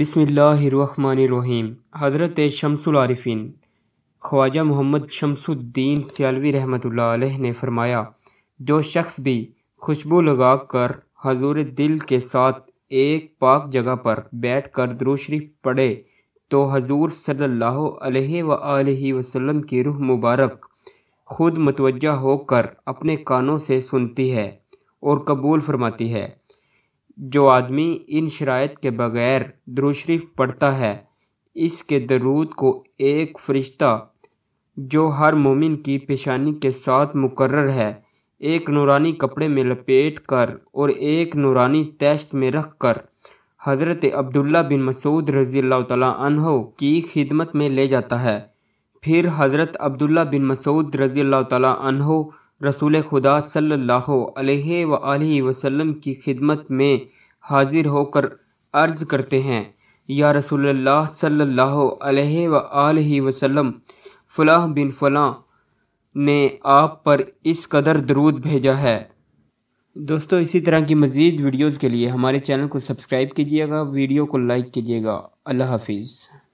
बिसमीम हज़रत आरिफिन ख्वाजा मोहम्मद शमसुद्दीन सियालवी रहमत ने फरमाया जो शख्स भी खुशबू लगा कर हजूर दिल के साथ एक पाक जगह पर बैठ कर दरूशरीफ पढ़े तो हजूर सल्लल्लाहु अलैहि वसल्लम की रूह मुबारक खुद मतवजा होकर अपने कानों से सुनती है और कबूल फरमाती है जो आदमी इन शरात के बग़ैर दरूद पढ़ता है इसके दरूद को एक फ़रिश्ता जो हर मोमिन की पेशानी के साथ मुकर है एक नूरानी कपड़े में लपेट कर और एक नूरानी तश्त में रख कर हज़रत अब्दुल्ला बिन मसूद रज़ी तह की खिदमत में ले जाता है फिर हज़रत अब्दुल्ला बिन मसूद रज़ी तहो रसूल खुदा सल्लल्लाहु अलैहि अलैहि वसल्लम की खिदमत में हाजिर होकर अर्ज़ करते हैं या रसूलुल्लाह सल्लल्लाहु अलैहि अलैहि वसल्लम फ़लाह बिन फ़लाँ ने आप पर इस कदर दरूद भेजा है दोस्तों इसी तरह की मज़ीद वीडियोज़ के लिए हमारे चैनल को सब्सक्राइब कीजिएगा वीडियो को लाइक कीजिएगा अल्लाह हाफिज़